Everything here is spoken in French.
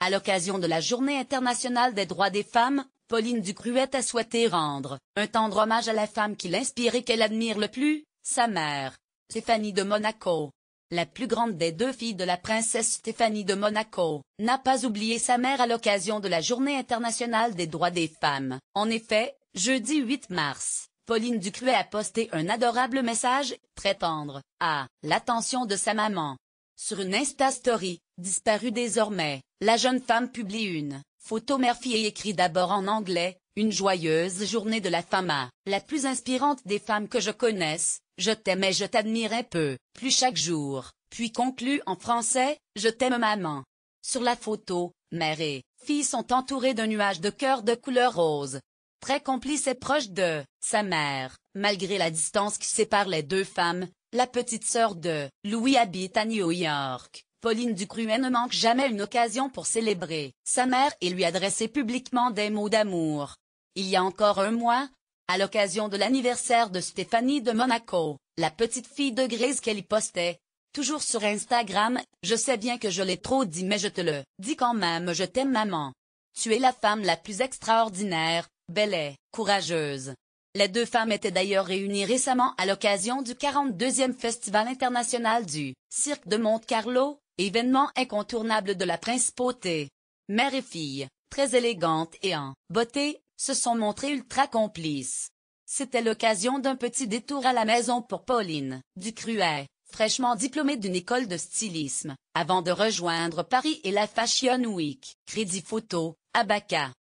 À l'occasion de la Journée internationale des droits des femmes, Pauline Ducruet a souhaité rendre un tendre hommage à la femme qui l'inspire et qu'elle admire le plus, sa mère, Stéphanie de Monaco. La plus grande des deux filles de la princesse Stéphanie de Monaco, n'a pas oublié sa mère à l'occasion de la Journée internationale des droits des femmes. En effet, jeudi 8 mars, Pauline Ducruet a posté un adorable message, très tendre, à l'attention de sa maman. Sur une Insta Story, disparue désormais, la jeune femme publie une photo mère-fille et écrit d'abord en anglais, une joyeuse journée de la femme la plus inspirante des femmes que je connaisse, je t'aimais je t'admirais peu, plus chaque jour, puis conclut en français, je t'aime maman. Sur la photo, mère et fille sont entourées d'un nuage de cœur de couleur rose. Très complice et proche de sa mère, malgré la distance qui sépare les deux femmes, la petite sœur de Louis habite à New York. Pauline Ducruet ne manque jamais une occasion pour célébrer sa mère et lui adresser publiquement des mots d'amour. Il y a encore un mois, à l'occasion de l'anniversaire de Stéphanie de Monaco, la petite fille de qu'elle y postait, toujours sur Instagram, Je sais bien que je l'ai trop dit mais je te le dis quand même je t'aime maman. Tu es la femme la plus extraordinaire, belle et courageuse, les deux femmes étaient d'ailleurs réunies récemment à l'occasion du 42e Festival international du Cirque de Monte-Carlo, événement incontournable de la principauté. Mère et fille, très élégantes et en beauté, se sont montrées ultra complices. C'était l'occasion d'un petit détour à la maison pour Pauline du Cruet, fraîchement diplômée d'une école de stylisme, avant de rejoindre Paris et la Fashion Week. Crédit photo, Abaca.